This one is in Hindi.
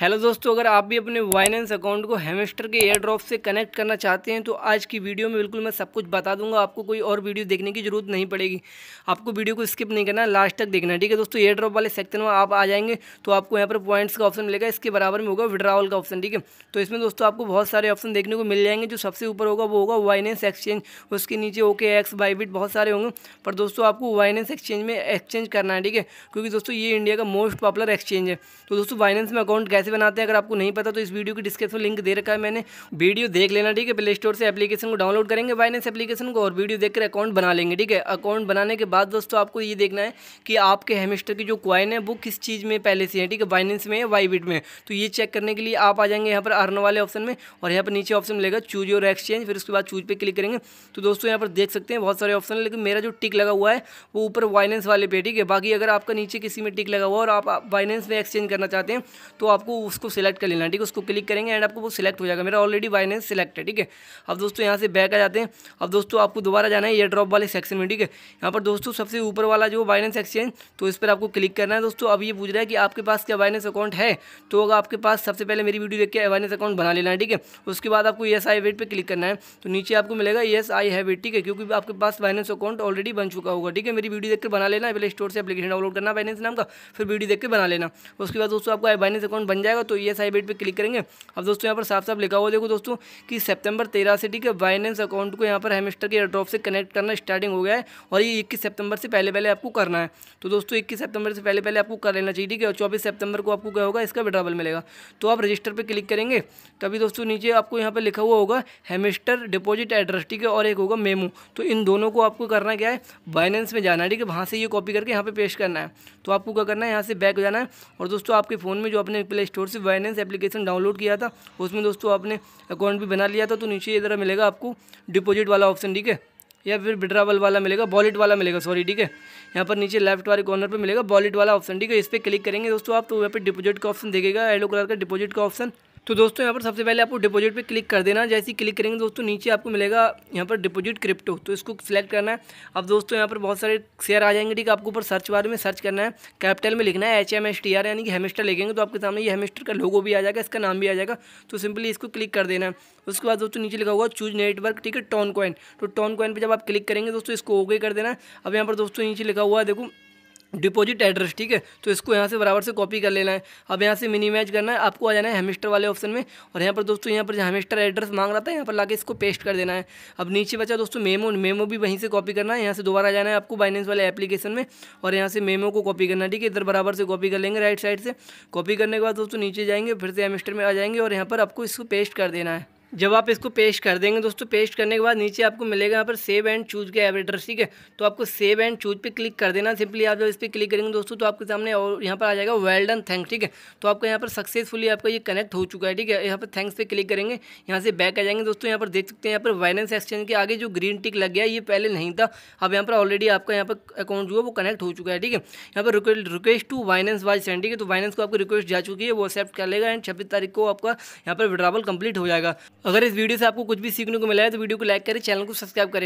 हेलो दोस्तों अगर आप भी अपने वाइनेंस अकाउंट को हेमेस्टर के एयर ड्रॉप से कनेक्ट करना चाहते हैं तो आज की वीडियो में बिल्कुल मैं सब कुछ बता दूंगा आपको कोई और वीडियो देखने की जरूरत नहीं पड़ेगी आपको वीडियो को स्किप नहीं करना लास्ट तक देखना ठीक है दोस्तों एयर ड्रॉप वाले सेक्शन में आप आ जाएंगे तो आपको यहाँ पर पॉइंट्स का ऑप्शन मिलेगा इसके बराबर में होगा विड्रावल का ऑप्शन ठीक है तो इसमें दोस्तों आपको बहुत सारे ऑप्शन देखने को मिल जाएंगे जो सबसे ऊपर होगा वो होगा वाइनेंस एक्सचेंज उसके नीचे ओके एक्स बाईबिट बहुत सारे होंगे पर दोस्तों आपको वाइनेंस एक्सचेंज में एक्सचेंज करना है ठीक है क्योंकि दोस्तों ये इंडिया का मोस्ट पॉपुलर एक्सचेंज है तो दोस्तों वाइनेंस में अकाउंट कैसे कैसे बनाते हैं अगर आपको नहीं पता तो इस वीडियो की डिस्क्रिप्शन लिंक दे रखा है मैंने वीडियो देख लेना ठीक है प्ले स्टोर से एप्लीकेशन को डाउनलोड करेंगे बाइनेंस एप्लीकेशन को और वीडियो देखकर अकाउंट बना लेंगे ठीक है अकाउंट बनाने के बाद दोस्तों आपको ये देखना है कि आपके हेमिस्टर की जो क्वाइन है वो किस चीज़ में पहले से है ठीक है बाइनेंस में वाईबिट में तो ये चेक करने के लिए आप आ जाएंगे यहाँ पर अर्न वाले ऑप्शन में और यहाँ पर नीचे ऑप्शन मिलेगा चूज और एक्सचेंज फिर उसके बाद चूज पे क्लिक करेंगे तो दोस्तों यहाँ पर देख सकते हैं बहुत सारे ऑप्शन है लेकिन मेरा जो टिक लगा हुआ है वो ऊपर वाइनेंस वाले पे ठीक है बाकी अगर आपका नीचे किसी में टिक लगा हुआ और आप वाइनेंस में एक्सचेंज करना चाहते हैं तो आपको उसको सिलेक्ट कर लेना ठीक है उसको क्लिक करेंगे एंड आपको वो सिलेक्ट हो जाएगा मेरा ऑलरेडी बाइनेंस सिलेक्ट है ठीक है अब दोस्तों यहाँ से बैक आ जाते हैं अब दोस्तों आपको दोबारा जाना है एयर ड्रॉप वाले सेक्शन में ठीक है यहाँ पर दोस्तों सबसे ऊपर वाला जो बाइनेंस एक्सचेंज तो इस पर आपको क्लिक करना है दोस्तों अब ये पूछ रहा है कि आपके पास क्या बाइनेंस अकाउंट है तो अगर आपके पास सबसे पहले मेरी वीडियो देख के बाइनेंस अकाउंट बना लेना है ठीक है उसके बाद आपको ये आई वेट पर क्लिक करना है तो नीचे आपको मिलेगा येस आई है वेट ठीक है क्योंकि आपके पास बाइनेंस अकाउंट ऑलरेडी बन चुका होगा ठीक है मेरी वीडियो देखकर बना लेना पहले स्टोर से एप्लीकेशन डाउनलोड करना बाइनेंस नाम का फिर वीडियो देख के बना लेना उसके बाद दोस्तों आपका बाइनेंस अकाउंट बन जाएगा तो ई एस आई बेट पर क्लिक करेंगे अब दोस्तों यहाँ पर साफ साफ लिखा हुआ देखो दोस्तों कि सितंबर तेरह से ठीक है बाइनेंस अकाउंट को यहाँ पर हेमिस्टर के एयरड्रॉप से कनेक्ट करना स्टार्टिंग हो गया है और ये इक्कीस सितंबर से पहले पहले आपको करना है तो दोस्तों इक्कीस सितंबर से पहले पहले आपको कर लेना चाहिए ठीक है और चौबीस सितंबर को आपको क्या होगा इसका विड्रावल मिलेगा तो आप रजिस्टर पर क्लिक करेंगे तभी दोस्तों नीचे आपको यहाँ पर लिखा हुआ होगा हेमिस्टर डिपोजिट एड्रेस ठीक है और एक होगा मेमो तो इन दोनों को आपको करना क्या है बाइनेंस में जाना है ठीक है वहाँ से ये कॉपी करके यहाँ पर पेश करना है तो आपको क्या करना है यहाँ से बैक जाना है और दोस्तों आपके फ़ोन में जो अपने प्ले स्टोर से वाइनेंस एप्लीकेशन डाउनलोड किया था उसमें दोस्तों आपने अकाउंट भी बना लिया था तो नीचे इधर मिलेगा आपको डिपोजिट वाला ऑप्शन ठीक है या फिर विड्रावल वाला मिलेगा वॉलेट वाला मिलेगा सॉरी ठीक है यहाँ पर नीचे लेफ्ट वाले कॉर्नर पर मिलेगा वॉलेट वाला ऑप्शन ठीक है इस पर क्लिक करेंगे दोस्तों आप तो यहाँ पर डिपोजिट का ऑप्शन देखेगा येलो कलर का डिपोजिट का ऑप्शन तो दोस्तों यहाँ पर सबसे पहले आपको डिपॉजिट पे क्लिक कर देना जैसे ही क्लिक करेंगे दोस्तों नीचे आपको मिलेगा यहाँ पर डिपॉजिट क्रिप्टो तो इसको सिलेक्ट करना है अब दोस्तों यहाँ पर बहुत सारे शेयर आ जाएंगे ठीक है आपको ऊपर सर्च बारे में सर्च करना है कैपिटल में लिखना है H M S T R यानी कि हेमिस्टर लिखेंगे तो आपके सामने ये हेमिस्टर का लोगो भी आ जाएगा इसका नाम भी आ जाएगा तो सिंपली इसको क्लिक कर देना है उसके बाद दोस्तों नीचे लिखा होगा चूज नेटवर्क ठीक है टॉन कॉइन तो टॉन कॉइन पर जब आप क्लिक करेंगे दोस्तों इसको ओके कर देना अब यहाँ पर दोस्तों नीचे लिखा हुआ है देखो डिपॉजिट एड्रेस ठीक है तो इसको यहाँ से बराबर से कॉपी कर लेना है अब यहाँ से मिनिमाइज करना है आपको आ जाना है हेमिस्टर वाले ऑप्शन में और यहाँ पर दोस्तों यहाँ पर हेमिस्टर एड्रेस मांग रहा था यहाँ पर लाके इसको पेस्ट कर देना है अब नीचे बचा दोस्तों मेमो मेमो भी वहीं से कॉपी करना है यहाँ से दोबारा जाना है आपको बाइनेंस वाले एप्लीकेशन में और यहाँ से मेमो को कॉपी करना है ठीक है इधर बराबर से कॉपी कर लेंगे राइट साइड से कॉपी करने के बाद दोस्तों नीचे जाएंगे फिर से हेमिस्टर में आ जाएंगे और यहाँ पर आपको इसको पेस्ट कर देना है जब आप इसको पेस्ट कर देंगे दोस्तों पेस्ट करने के बाद नीचे आपको मिलेगा यहाँ पर सेव एंड चूज के एवरेटर ठीक है तो आपको सेव एंड चूज पे क्लिक कर देना सिंपली आप जब इस पर क्लिक करेंगे दोस्तों तो आपके सामने और यहाँ पर आ जाएगा वेल्डन थैंक थैंक्स ठीक है तो आपको यहाँ पर सक्सेसफुली आपका ये कनेक्ट हो चुका है ठीक है यहाँ पर थैंक्स पे क्लिक करेंगे यहाँ से बैक आ जाएंगे दोस्तों यहाँ पर देख सकते हैं यहाँ पर वायलेंस एक्सचेंज के आगे जो ग्रीन टिक लग गया ये पहले नहीं था अब यहाँ पर ऑलरेडी आपका यहाँ पर अकाउंट जो है वो कनेक्ट हो चुका है ठीक है यहाँ पर request to Binance wise send ठीक है तो वाइनेंस को आपको रिक्वेस्ट जा चुकी है वो एक्सेप्ट कर लेगा एंड छब्बीस तारीख को आपका यहाँ पर विड्रावल कंप्लीट हो जाएगा अगर इस वीडियो से आपको कुछ भी सीखने को मिला है तो वीडियो को लाइक करें चैनल को सब्सक्राइब करें